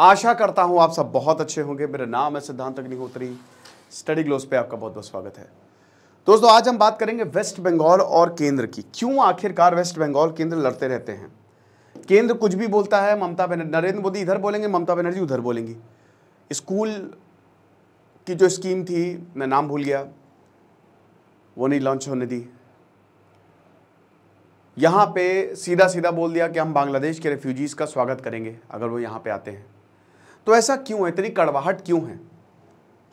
आशा करता हूं आप सब बहुत अच्छे होंगे मेरा नाम है सिद्धांत अग्निहोत्री स्टडी ग्लोस पे आपका बहुत बहुत स्वागत है दोस्तों आज हम बात करेंगे वेस्ट बंगाल और केंद्र की क्यों आखिरकार वेस्ट बंगाल केंद्र लड़ते रहते हैं केंद्र कुछ भी बोलता है ममता बनर्जी नरेंद्र मोदी इधर बोलेंगे ममता बनर्जी उधर बोलेंगी स्कूल की जो स्कीम थी मैं नाम भूल गया वो नहीं लॉन्च होने दी यहाँ पे सीधा सीधा बोल दिया कि हम बांग्लादेश के रेफ्यूजीज़ का स्वागत करेंगे अगर वो यहाँ पे आते हैं तो ऐसा क्यों है इतनी कड़वाहट क्यों है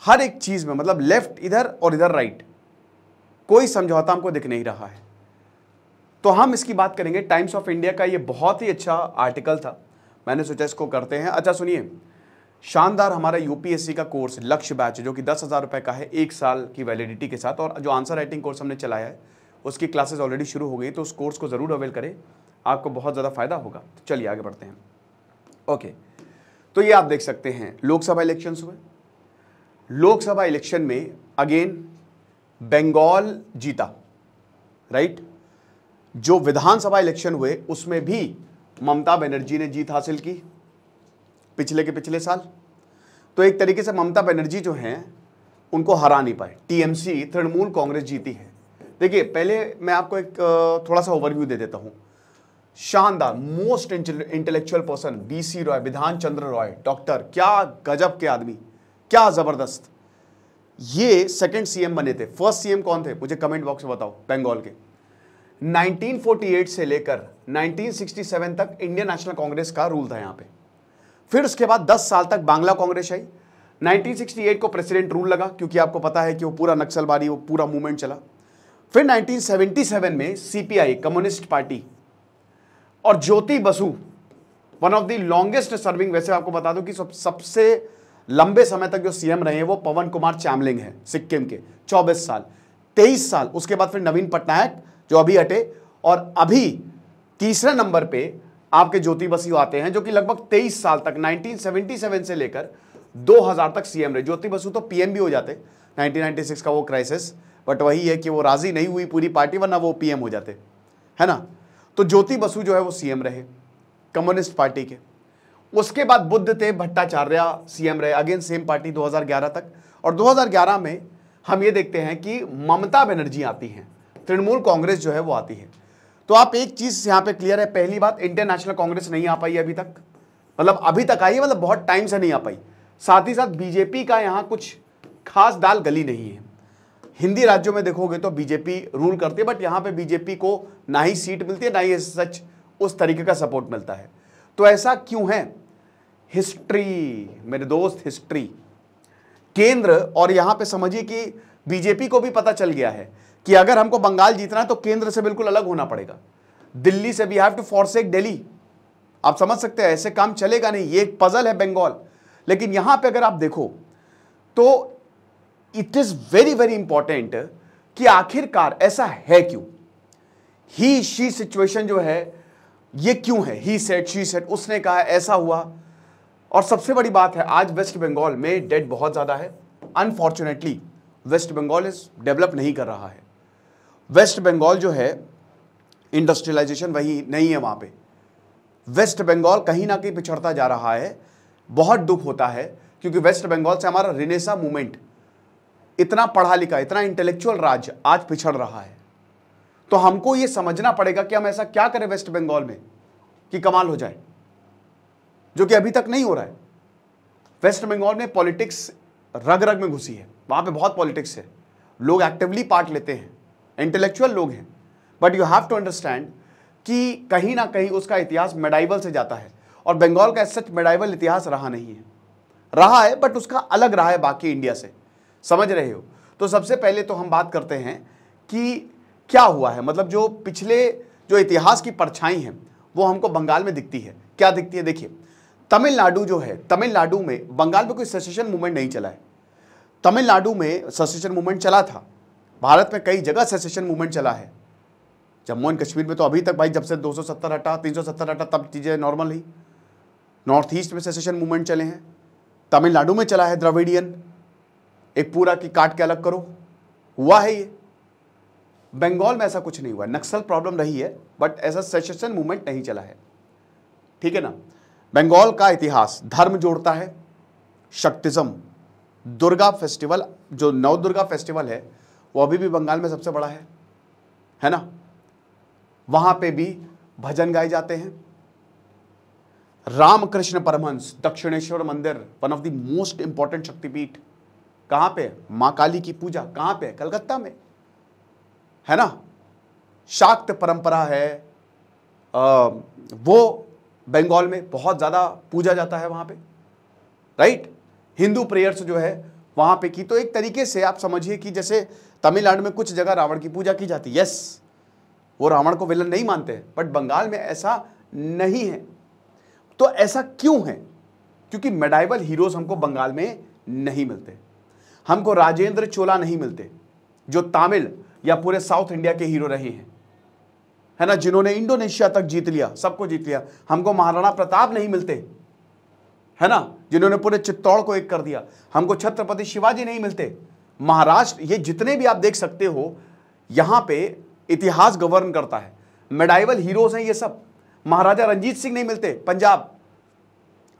हर एक चीज़ में मतलब लेफ्ट इधर और इधर राइट कोई समझौता हमको दिख नहीं रहा है तो हम इसकी बात करेंगे टाइम्स ऑफ इंडिया का ये बहुत ही अच्छा आर्टिकल था मैंने सोचा इसको करते हैं अच्छा सुनिए शानदार हमारा यूपीएससी का कोर्स लक्ष्य बैच जो कि दस हज़ार रुपये का है एक साल की वैलिडिटी के साथ और जो आंसर राइटिंग कोर्स हमने चलाया है उसकी क्लासेस ऑलरेडी शुरू हो गई तो उस कोर्स को ज़रूर अवेल करें आपको बहुत ज़्यादा फ़ायदा होगा तो चलिए आगे बढ़ते हैं ओके okay. तो ये आप देख सकते हैं लोकसभा इलेक्शन हुए लोकसभा इलेक्शन में अगेन बंगाल जीता राइट जो विधानसभा इलेक्शन हुए उसमें भी ममता बनर्जी ने जीत हासिल की पिछले के पिछले साल तो एक तरीके से ममता बनर्जी जो हैं उनको हरा नहीं पाए टीएमसी तृणमूल कांग्रेस जीती है देखिए पहले मैं आपको एक थोड़ा सा ओवरव्यू दे देता हूं शानदार most intellectual person BC Roy Bidhan Chandra Roy doctor क्या गजब के आदमी क्या जबरदस्त ये सेकंड सीएम बने थे फर्स्ट सीएम कौन थे मुझे कमेंट बॉक्स में बताओ बंगाल के 1948 से लेकर 1967 तक इंडियन नेशनल कांग्रेस का रूल था यहां पे फिर उसके बाद 10 साल तक बांग्ला कांग्रेस आई 1968 को प्रेसिडेंट रूल लगा क्योंकि आपको पता है कि वो पूरा नक्सलबारी वो पूरा मूवमेंट चला फिर 1977 में सीपीआई कम्युनिस्ट पार्टी और Jyoti Basu one of the longest serving वैसे आपको बता दूं कि सब, सबसे लंबे समय तक जो सीएम रहे हैं वो पवन कुमार चामलिंग हैं सिक्किम के 24 साल 23 साल उसके बाद फिर नवीन पटनायक जो अभी हटे और अभी तीसरे नंबर पे आपके ज्योति बसु आते हैं जो कि लगभग 23 साल तक 1977 से लेकर 2000 तक सीएम रहे ज्योति बसु तो पीएम भी हो जाते 1996 का वो क्राइसिस बट वही है कि वो राजी नहीं हुई पूरी पार्टी वरना वो पीएम हो जाते है ना तो ज्योति बसु जो है वो सीएम रहे कम्युनिस्ट पार्टी के उसके बाद बुद्ध थे भट्टाचार्य सीएम रहे अगेन सेम पार्टी 2011 तक और 2011 में हम ये देखते हैं कि ममता बनर्जी आती हैं तृणमूल कांग्रेस जो है वो आती है तो आप एक चीज यहाँ पे क्लियर है पहली बात इंडियन नेशनल कांग्रेस नहीं आ पाई अभी तक मतलब अभी तक आई मतलब बहुत टाइम से नहीं आ पाई साथ ही साथ बीजेपी का यहाँ कुछ खास दाल गली नहीं है हिंदी राज्यों में देखोगे तो बीजेपी रूल करती है बट यहाँ पे बीजेपी को ना ही सीट मिलती है ना ही सच उस तरीके का सपोर्ट मिलता है तो ऐसा क्यों है हिस्ट्री मेरे दोस्त हिस्ट्री केंद्र और यहाँ पे समझिए कि बीजेपी को भी पता चल गया है कि अगर हमको बंगाल जीतना है तो केंद्र से बिल्कुल अलग होना पड़ेगा दिल्ली से वी हैव टू एक डेली आप समझ सकते हैं ऐसे काम चलेगा नहीं ये एक पजल है बंगाल लेकिन यहाँ पे अगर आप देखो तो it is very very important कि आखिरकार ऐसा है क्यों ही शी सिचुएशन जो है ये क्यों है ही सेट शी सेट उसने कहा ऐसा हुआ और सबसे बड़ी बात है आज वेस्ट बंगाल में डेड बहुत ज़्यादा है unfortunately West Bengal is develop नहीं कर रहा है वेस्ट बंगाल जो है इंडस्ट्रियलाइजेशन वही नहीं है वहां पे वेस्ट बंगाल कहीं ना कहीं पिछड़ता जा रहा है बहुत दुख होता है क्योंकि वेस्ट बंगाल से हमारा रिनेसा मूवमेंट इतना पढ़ा लिखा इतना इंटेलेक्चुअल राज्य आज पिछड़ रहा है तो हमको यह समझना पड़ेगा कि हम ऐसा क्या करें वेस्ट बंगाल में कि कमाल हो जाए जो कि अभी तक नहीं हो रहा है वेस्ट बंगाल में पॉलिटिक्स रग रग में घुसी है वहां पे बहुत पॉलिटिक्स है लोग एक्टिवली पार्ट लेते हैं इंटेलेक्चुअल लोग हैं but you have to understand कि कहीं ना कहीं उसका इतिहास मेडाइवल से जाता है और बंगाल का सच मेडाइवल इतिहास रहा नहीं है रहा है बट उसका अलग रहा है बाकी इंडिया से समझ रहे हो तो सबसे पहले तो हम बात करते हैं कि क्या हुआ है मतलब जो पिछले जो इतिहास की परछाई है वो हमको बंगाल में दिखती है क्या दिखती है देखिए तमिलनाडु जो है तमिलनाडु में बंगाल में कोई सेसेशन मूवमेंट नहीं चला है तमिलनाडु में सेसेशन मूवमेंट चला था भारत में कई जगह सेसेशन मूवमेंट चला है जम्मू एंड कश्मीर में तो अभी तक भाई जब से 270 हटा 370 हटा तब चीज़ें नॉर्मल ही नॉर्थ ईस्ट में सेसेशन मूवमेंट चले हैं तमिलनाडु में चला है द्रविडियन एक पूरा की काट के अलग करो हुआ है ये बंगाल में ऐसा कुछ नहीं हुआ नक्सल प्रॉब्लम रही है बट ऐसा सेचेशन मूवमेंट नहीं चला है ठीक है ना बंगाल का इतिहास धर्म जोड़ता है शक्तिज्म दुर्गा फेस्टिवल जो नव दुर्गा फेस्टिवल है वो अभी भी बंगाल में सबसे बड़ा है है ना वहां पे भी भजन गाए जाते हैं रामकृष्ण परमहंस दक्षिणेश्वर मंदिर one of the most important Shaktipeeth कहां पे मां काली की पूजा कहां पे कलकत्ता में है ना शाक्त परंपरा है आ, वो बंगाल में बहुत ज़्यादा पूजा जाता है वहां पे राइट हिंदू प्रेयर्स जो है वहां पे की तो एक तरीके से आप समझिए कि जैसे तमिलनाडु में कुछ जगह रावण की पूजा की जाती है यस वो रावण को विलन नहीं मानते बट बंगाल में ऐसा नहीं है तो ऐसा क्यों है क्योंकि मेडाइवल हीरोज हमको बंगाल में नहीं मिलते हमको राजेंद्र चोला नहीं मिलते जो तमिल या पूरे साउथ इंडिया के हीरो रहे हैं है ना जिन्होंने इंडोनेशिया तक जीत लिया सबको जीत लिया हमको महाराणा प्रताप नहीं मिलते है ना जिन्होंने पूरे चित्तौड़ को एक कर दिया हमको छत्रपति शिवाजी नहीं मिलते महाराष्ट्र ये जितने भी आप देख सकते हो यहां पे इतिहास गवर्न करता है मेडाइवल हीरोज हैं ये सब महाराजा रंजीत सिंह नहीं मिलते पंजाब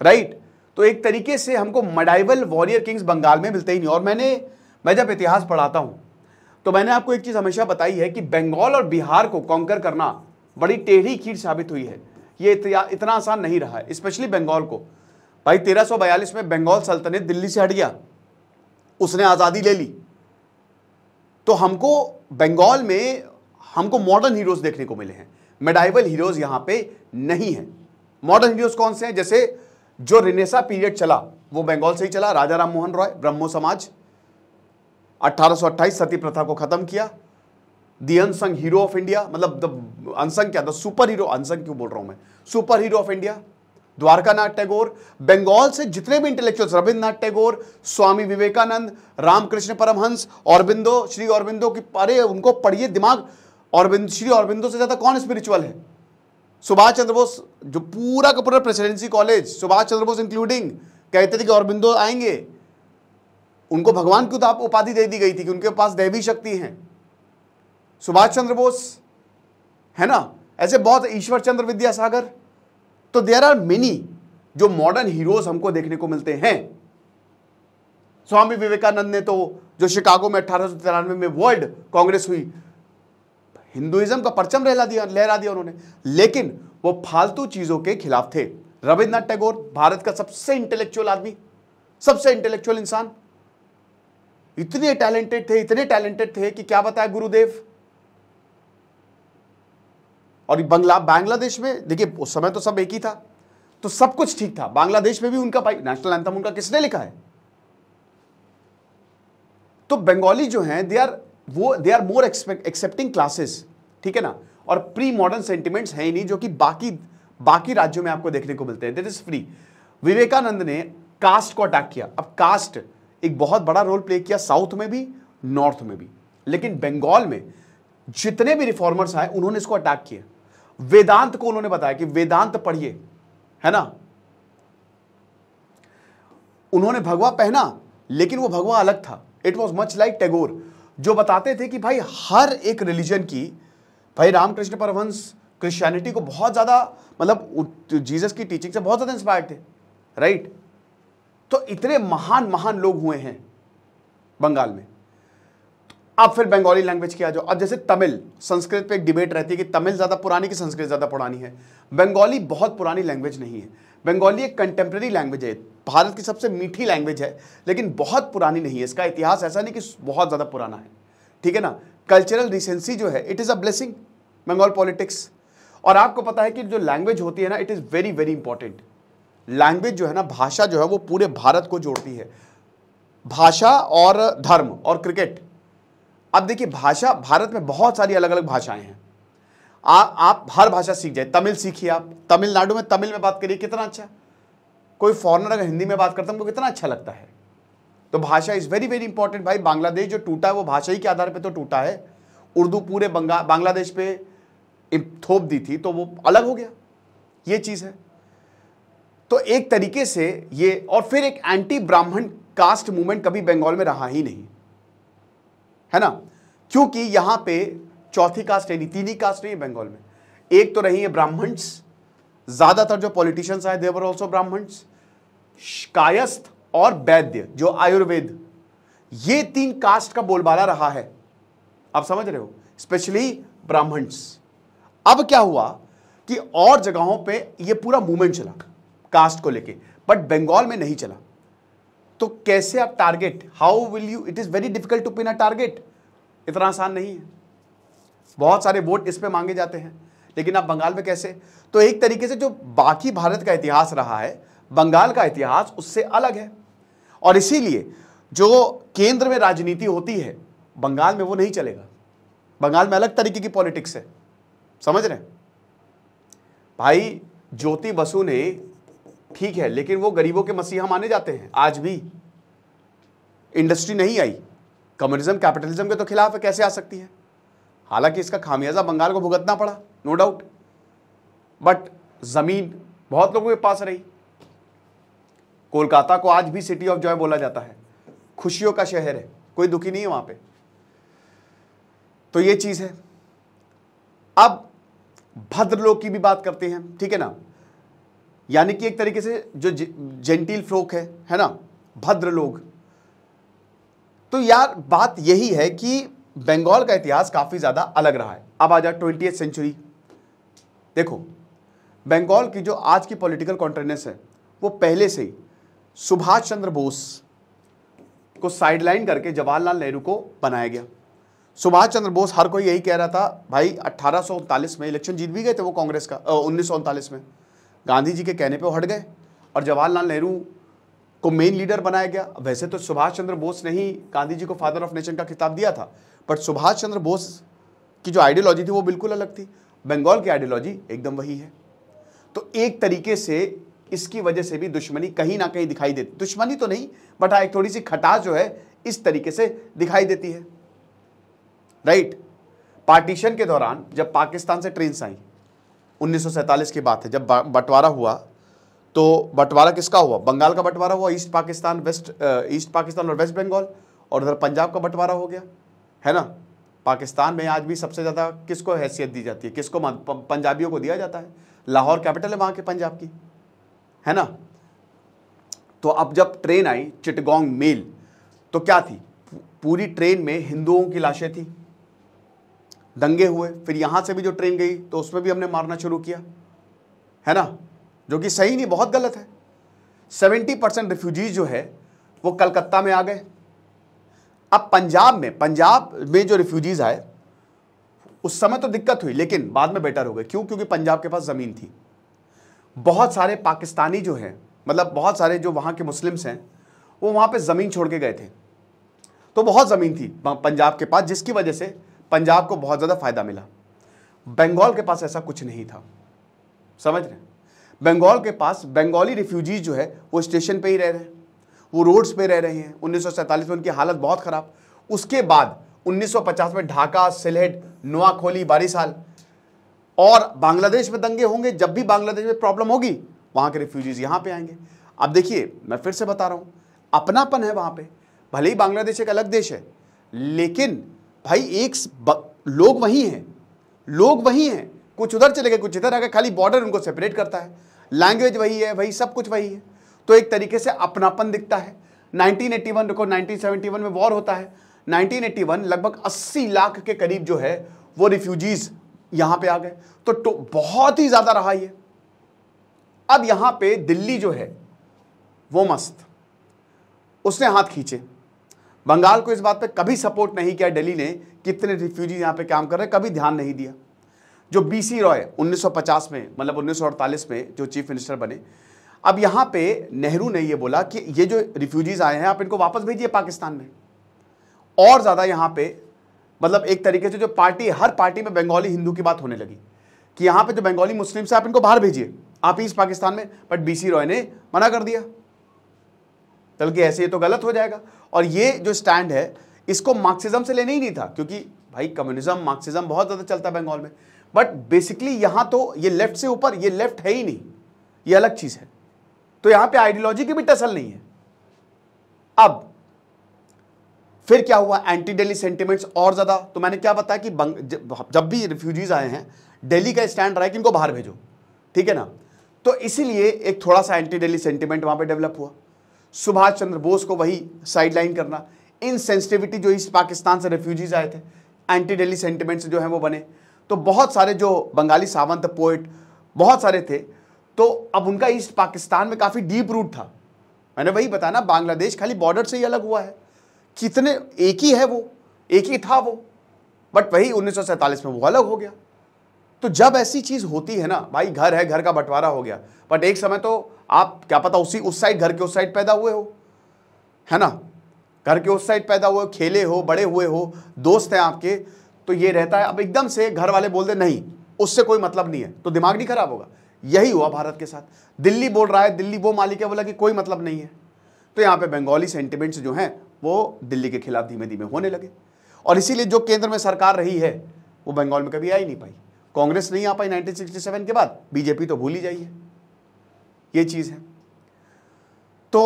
राइट तो एक तरीके से हमको मडाइवल वॉरियर किंग्स बंगाल में मिलते ही नहीं और मैंने मैं जब इतिहास पढ़ाता हूँ तो मैंने आपको एक चीज़ हमेशा बताई है कि बंगाल और बिहार को कॉन्कर करना बड़ी टेढ़ी खीर साबित हुई है ये इतना आसान नहीं रहा है स्पेशली बंगाल को भाई 1342 में बंगाल सल्तनत दिल्ली से हट गया उसने आज़ादी ले ली तो हमको बंगाल में हमको मॉडर्न हीरोज़ देखने को मिले हैं मेडाइवल हीरोज़ यहाँ पे नहीं है मॉडर्न हीरोज़ कौन से हैं जैसे जो रिनेसा पीरियड चला वो बंगाल से ही चला राजा राम मोहन रॉय ब्रह्मो समाज 1828 सती प्रथा को खत्म किया the unsung hero of India मतलब द अनसंग क्या द सुपर हीरो अनसंग क्यों बोल रहा हूं मैं super hero of India Dwarkanath Tagore Bengal से जितने भी इंटेलेक्चुअल रविन्द्रनाथ टैगोर स्वामी विवेकानंद रामकृष्ण परमहंस औरबिंदो श्री औरबिंदो की अरे उनको पढ़िए दिमाग औरबिंद श्री औरबिंदो से ज्यादा कौन स्पिरिचुअल है सुभाष चंद्र बोस जो पूरा का पूरा Presidency College Subhash Chandra Bose including कहते थे कि औरबिंदो आएंगे उनको भगवान की उपाधि दे दी गई थी कि उनके पास दैवी शक्ति है सुभाष चंद्र बोस है ना ऐसे बहुत ईश्वर चंद्र विद्यासागर तो देर आर मेनी जो मॉडर्न हीरोज हमको देखने को मिलते हैं स्वामी विवेकानंद ने तो जो शिकागो में अठारह में वर्ल्ड कांग्रेस हुई हिंदुइज्म का परचम लहरा दिया लहरा दिया उन्होंने लेकिन वो फालतू चीज़ों के खिलाफ थे रविन्द्रनाथ टैगोर भारत का सबसे इंटेलेक्चुअल आदमी सबसे इंटेलेक्चुअल इंसान इतने टैलेंटेड थे इतने टैलेंटेड थे कि क्या बताया गुरुदेव और बंगला बांग्लादेश में देखिए उस समय तो सब एक ही था तो सब कुछ ठीक था बांग्लादेश में भी उनका भाई नेशनल एंथम उनका किसने लिखा है तो बंगाली जो हैं दे आर वो they are more excepting classes ठीक है ना और प्री मॉडर्न सेंटिमेंट्स हैं ही नहीं जो कि बाकी बाकी राज्यों में आपको देखने को मिलते हैं दिस इज फ्री विवेकानंद ने कास्ट को अटैक किया अब कास्ट एक बहुत बड़ा रोल प्ले किया साउथ में भी नॉर्थ में भी लेकिन बंगाल में जितने भी रिफॉर्मर्स आए उन्होंने इसको अटैक किया वेदांत को उन्होंने बताया कि वेदांत पढ़िए है ना उन्होंने भगवा पहना लेकिन वो भगवा अलग था it was much like Tagore जो बताते थे कि भाई हर एक रिलीजन की भाई रामकृष्ण परमहंस क्रिश्चियनिटी को बहुत ज़्यादा मतलब जीसस की टीचिंग से बहुत ज़्यादा इंस्पायर्ड थे राइट तो इतने महान महान लोग हुए हैं बंगाल में अब फिर बंगाली लैंग्वेज की आ जाओ अब जैसे तमिल संस्कृत पे एक डिबेट रहती है कि तमिल ज़्यादा पुरानी कि संस्कृत ज़्यादा पुरानी है बंगाली बहुत पुरानी लैंग्वेज नहीं है बंगाली एक कंटेम्प्रेरी लैंग्वेज है भारत की सबसे मीठी लैंग्वेज है लेकिन बहुत पुरानी नहीं है इसका इतिहास ऐसा नहीं कि बहुत ज़्यादा पुराना है ठीक है ना कल्चरल रिसेंसी जो है it is a blessing Bengal politics और आपको पता है कि जो लैंग्वेज होती है ना it is very very important language जो है ना भाषा जो है वो पूरे भारत को जोड़ती है भाषा और धर्म और क्रिकेट अब देखिए भाषा भारत में बहुत सारी अलग अलग भाषाएं हैं आ, आप हर भाषा सीख जाए तमिल सीखिए आप तमिलनाडु में तमिल में बात करिए कितना अच्छा कोई फॉरनर अगर हिंदी में बात करता है उनको कितना अच्छा लगता है तो भाषा इज़ वेरी वेरी इंपॉर्टेंट भाई बांग्लादेश जो टूटा है वो भाषा ही के आधार पर तो टूटा है उर्दू पूरे बंगा बांग्लादेश पे थोप दी थी तो वो अलग हो गया ये चीज़ है तो एक तरीके से ये और फिर एक एंटी ब्राह्मण कास्ट मूवमेंट कभी बंगाल में रहा ही नहीं है ना क्योंकि यहाँ पे चौथी कास्ट है नहीं तीन ही कास्ट नहीं है बंगाल में एक तो रही है ब्राह्मण्स ज्यादातर जो पॉलिटिशियंस आए देवर ऑल्सो ब्राह्मण्स कायस्थ और वैद्य जो आयुर्वेद ये तीन कास्ट का बोलबाला रहा है आप समझ रहे हो स्पेशली ब्राह्मण्स अब क्या हुआ कि और जगहों पे ये पूरा मूवमेंट चला कास्ट को लेके बट बंगाल में नहीं चला तो कैसे आप target how will you it is very difficult to pin a target इतना आसान नहीं है बहुत सारे वोट इस पर मांगे जाते हैं लेकिन आप बंगाल में कैसे तो एक तरीके से जो बाकी भारत का इतिहास रहा है बंगाल का इतिहास उससे अलग है और इसीलिए जो केंद्र में राजनीति होती है बंगाल में वो नहीं चलेगा बंगाल में अलग तरीके की पॉलिटिक्स है समझ रहे भाई ज्योति बसु ने ठीक है लेकिन वो गरीबों के मसीहा माने जाते हैं आज भी इंडस्ट्री नहीं आई कम्युनिज्म कैपिटलिज्म के तो खिलाफ है कैसे आ सकती है हालांकि इसका खामियाजा बंगाल को भुगतना पड़ा नो डाउट बट ज़मीन बहुत लोगों के पास रही कोलकाता को आज भी सिटी ऑफ जॉय बोला जाता है खुशियों का शहर है कोई दुखी नहीं है वहां पे तो ये चीज़ है अब भद्र लोग की भी बात करते हैं ठीक है ना यानी कि एक तरीके से जो जेंटिल फ्लोक है है ना भद्र लोग तो यार बात यही है कि बंगाल का इतिहास काफ़ी ज़्यादा अलग रहा है अब आ जाए ट्वेंटी सेंचुरी देखो बंगाल की जो आज की पॉलिटिकल कॉन्ट्रेनेस है वो पहले से ही सुभाष चंद्र बोस को साइडलाइन करके जवाहरलाल नेहरू को बनाया गया सुभाष चंद्र बोस हर कोई यही कह रहा था भाई अट्ठारह में इलेक्शन जीत भी गए थे वो कांग्रेस का उन्नीस में गांधी जी के कहने पर हट गए और जवाहरलाल नेहरू को मेन लीडर बनाया गया वैसे तो सुभाष चंद्र बोस ने ही गांधी जी को फादर ऑफ नेशन का खिताब दिया था बट सुभाष चंद्र बोस की जो आइडियोलॉजी थी वो बिल्कुल अलग थी बंगाल की आइडियोलॉजी एकदम वही है तो एक तरीके से इसकी वजह से भी दुश्मनी कहीं ना कहीं दिखाई देती दुश्मनी तो नहीं बट हाँ, एक थोड़ी सी खटास जो है इस तरीके से दिखाई देती है राइट पार्टीशन के दौरान जब पाकिस्तान से ट्रेन आई उन्नीस की बात है जब बंटवारा हुआ तो बंटवारा किसका हुआ बंगाल का बंटवारा हुआ East Pakistan West East Pakistan और वेस्ट बंगाल और उधर पंजाब का बंटवारा हो गया है ना पाकिस्तान में आज भी सबसे ज़्यादा किसको हैसियत दी जाती है किसको पंजाबियों को दिया जाता है लाहौर कैपिटल है वहाँ के पंजाब की है ना तो अब जब ट्रेन आई चिटगोंग मेल तो क्या थी पूरी ट्रेन में हिंदुओं की लाशें थी दंगे हुए फिर यहाँ से भी जो ट्रेन गई तो उसमें भी हमने मारना शुरू किया है ना जो कि सही नहीं बहुत गलत है सेवेंटी परसेंट रिफ्यूजीज जो है वो कलकत्ता में आ गए अब पंजाब में पंजाब में जो रिफ्यूजीज आए उस समय तो दिक्कत हुई लेकिन बाद में बेटर हो गए क्यों क्योंकि पंजाब के पास ज़मीन थी बहुत सारे पाकिस्तानी जो हैं मतलब बहुत सारे जो वहाँ के मुस्लिम्स हैं वो वहाँ पे ज़मीन छोड़ के गए थे तो बहुत ज़मीन थी पंजाब के पास जिसकी वजह से पंजाब को बहुत ज़्यादा फ़ायदा मिला बंगाल के पास ऐसा कुछ नहीं था समझ रहे बंगाल के पास बंगाली रिफ्यूजीज जो है वो स्टेशन पर ही रह रहे हैं वो रोड्स पे रह रहे हैं उन्नीस में उनकी हालत बहुत ख़राब उसके बाद 1950 में ढाका सिलहेट नोआखोली बारिसाल और बांग्लादेश में दंगे होंगे जब भी बांग्लादेश में प्रॉब्लम होगी वहाँ के रिफ्यूजीज यहाँ पे आएंगे अब देखिए मैं फिर से बता रहा हूँ अपनापन है वहाँ पर भले ही बांग्लादेश एक अलग देश है लेकिन भाई एक लोग वहीं हैं लोग वहीं हैं कुछ उधर चले गए कुछ इधर आ गए खाली बॉर्डर उनको सेपरेट करता है लैंग्वेज वही है वही सब कुछ वही है तो एक तरीके से अपनापन दिखता है 1981 देखो 1971 में वॉर होता है 1981 लगभग 80 लाख के करीब जो है वो रिफ्यूजीज यहां पे आ गए तो, तो बहुत ही ज्यादा रहा ये अब यहां पे दिल्ली जो है वो मस्त उसने हाथ खींचे बंगाल को इस बात पे कभी सपोर्ट नहीं किया दिल्ली ने कितने रिफ्यूजी यहां पे काम कर रहे कभी ध्यान नहीं दिया जो बीसी रॉय 1950 में मतलब 1948 में जो चीफ मिनिस्टर बने अब यहाँ पे नेहरू ने ये बोला कि ये जो रिफ्यूजीज आए हैं आप इनको वापस भेजिए पाकिस्तान में और ज़्यादा यहाँ पे मतलब एक तरीके से जो पार्टी हर पार्टी में बंगाली हिंदू की बात होने लगी कि यहाँ पे जो बंगाली मुस्लिम से आप इनको बाहर भेजिए आप ही इस पाकिस्तान में बट बीसी रॉय ने मना कर दिया बल्कि ऐसे ये तो गलत हो जाएगा और ये जो स्टैंड है इसको मार्क्सिज्म से लेना ही नहीं था क्योंकि भाई कम्युनिज्म मार्क्सिज्म बहुत ज़्यादा चलता है बंगाल में बट बेसिकली यहाँ तो ये लेफ्ट से ऊपर ये लेफ्ट है ही नहीं ये अलग चीज़ है तो यहां पे आइडियोलॉजी की भी टसल नहीं है अब फिर क्या हुआ एंटी डेली सेंटीमेंट्स और ज्यादा तो मैंने क्या बताया कि जब भी रिफ्यूजीज आए हैं दिल्ली का स्टैंड रहा है कि इनको बाहर भेजो ठीक है ना तो इसीलिए एक थोड़ा सा एंटी डेली सेंटिमेंट वहां पे डेवलप हुआ सुभाष चंद्र बोस को वही साइडलाइन करना सेंसिटिविटी जो इस पाकिस्तान से रेफ्यूजीज आए थे एंटी डेली सेंटिमेंट्स जो हैं वो बने तो बहुत सारे जो बंगाली सावंत पोइट बहुत सारे थे तो अब उनका ईस्ट पाकिस्तान में काफ़ी डीप रूट था मैंने वही बताया ना बांग्लादेश खाली बॉर्डर से ही अलग हुआ है कितने एक ही है वो एक ही था वो बट वही उन्नीस में वो अलग हो गया तो जब ऐसी चीज़ होती है ना भाई घर है घर का बंटवारा हो गया बट एक समय तो आप क्या पता उसी उस साइड घर के उस साइड पैदा हुए हो है ना घर के उस साइड पैदा हुए खेले हो बड़े हुए हो दोस्त हैं आपके तो ये रहता है अब एकदम से घर वाले बोल दे नहीं उससे कोई मतलब नहीं है तो दिमाग नहीं खराब होगा यही हुआ भारत के साथ दिल्ली बोल रहा है दिल्ली वो मालिक है बोला कि कोई मतलब नहीं है तो यहाँ पे बंगाली सेंटिमेंट्स जो हैं वो दिल्ली के खिलाफ धीमे धीमे होने लगे और इसीलिए जो केंद्र में सरकार रही है वो बंगाल में कभी आ ही नहीं पाई कांग्रेस नहीं आ पाई 1967 के बाद बीजेपी तो भूल ही जाइए ये चीज़ है तो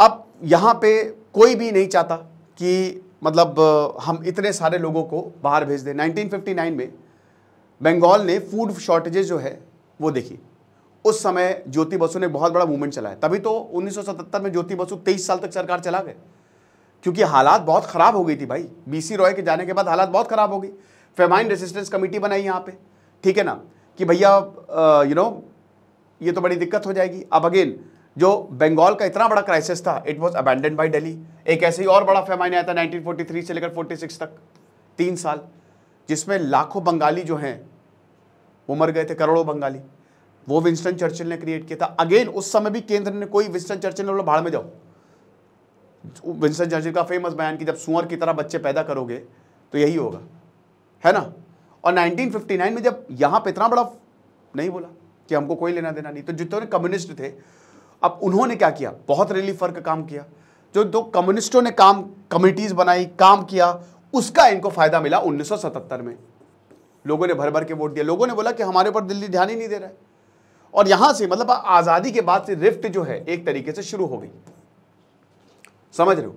अब यहाँ पे कोई भी नहीं चाहता कि मतलब हम इतने सारे लोगों को बाहर भेज दें 1959 में बंगाल ने फूड शॉर्टेजेस जो है वो देखी उस समय ज्योति बसु ने बहुत बड़ा मूवमेंट चलाया तभी तो 1977 में ज्योति बसु 23 साल तक सरकार चला गए क्योंकि हालात बहुत ख़राब हो गई थी भाई बीसी रॉय के जाने के बाद हालात बहुत ख़राब हो गई फेमाइन रेसिस्टेंस कमेटी बनाई यहाँ पे ठीक है ना कि भैया यू नो ये तो बड़ी दिक्कत हो जाएगी अब अगेन जो बंगाल का इतना बड़ा क्राइसिस था it was abandon by Delhi एक ऐसे ही और बड़ा फेमाइन आया था नाइनटीन से लेकर फोर्टी तक तीन साल जिसमें लाखों बंगाली जो हैं वो मर गए थे करोड़ों बंगाली वो विंस्टन चर्चिल ने क्रिएट किया था अगेन उस समय भी केंद्र ने कोई विंस्टन चर्चिल ने बोला भाड़ में जाओ विंस्टन चर्चिल का फेमस बयान कि जब सुअर की तरह बच्चे पैदा करोगे तो यही होगा है ना और 1959 में जब यहाँ पर इतना बड़ा नहीं बोला कि हमको कोई लेना देना नहीं तो जितने कम्युनिस्ट थे अब उन्होंने क्या किया बहुत रिलीफर का काम किया जो दो कम्युनिस्टों ने काम कमिटीज बनाई काम किया उसका इनको फायदा मिला 1977 में लोगों ने भर भर के वोट दिया लोगों ने बोला कि हमारे ऊपर दिल्ली ध्यान ही नहीं दे रहा है और यहां से मतलब आजादी के बाद से रिफ्ट जो है एक तरीके से शुरू हो गई समझ रहे हो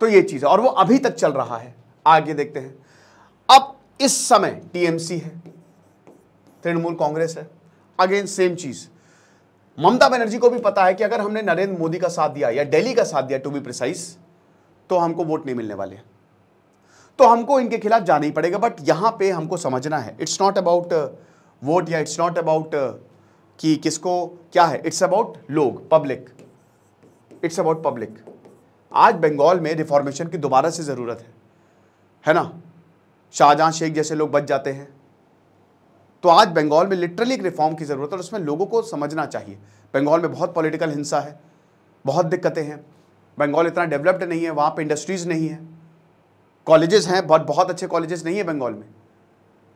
तो ये चीज है और वो अभी तक चल रहा है आगे देखते हैं अब इस समय टीएमसी है तृणमूल कांग्रेस है अगेन सेम चीज ममता बनर्जी को भी पता है कि अगर हमने नरेंद्र मोदी का साथ दिया या दिल्ली का साथ दिया टू बी प्रिसाइस तो हमको वोट नहीं मिलने वाले हैं तो हमको इनके खिलाफ जाना ही पड़ेगा बट यहाँ पे हमको समझना है इट्स नॉट अबाउट वोट या इट्स नॉट अबाउट कि किसको क्या है इट्स अबाउट लोग पब्लिक इट्स अबाउट पब्लिक आज बंगाल में रिफॉर्मेशन की दोबारा से ज़रूरत है है ना शाहजहाँ शेख जैसे लोग बच जाते हैं तो आज बंगाल में लिटरली एक रिफॉर्म की ज़रूरत है और उसमें लोगों को समझना चाहिए बंगाल में बहुत पॉलिटिकल हिंसा है बहुत दिक्कतें हैं बंगाल इतना डेवलप्ड नहीं है वहाँ पर इंडस्ट्रीज़ नहीं है कॉलेजेस हैं बहुत बहुत अच्छे कॉलेजेस नहीं है बंगाल में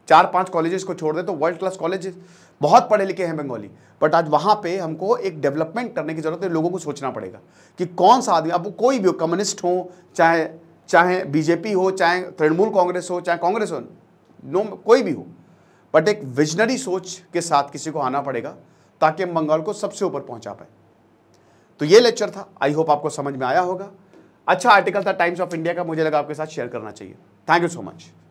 चार पांच कॉलेजेस को छोड़ दें तो वर्ल्ड क्लास कॉलेजेस बहुत पढ़े लिखे हैं बंगाली बट आज वहाँ पे हमको एक डेवलपमेंट करने की ज़रूरत है लोगों को सोचना पड़ेगा कि कौन सा आदमी अब वो कोई भी हो कम्युनिस्ट हो चाहे चाहे बीजेपी हो चाहे तृणमूल कांग्रेस हो चाहे कांग्रेस हो नो कोई भी हो बट एक विजनरी सोच के साथ किसी को आना पड़ेगा ताकि हम बंगाल को सबसे ऊपर पहुँचा पाए तो ये लेक्चर था आई होप आपको समझ में आया होगा अच्छा आर्टिकल था टाइम्स ऑफ इंडिया का मुझे लगा आपके साथ शेयर करना चाहिए थैंक यू सो मच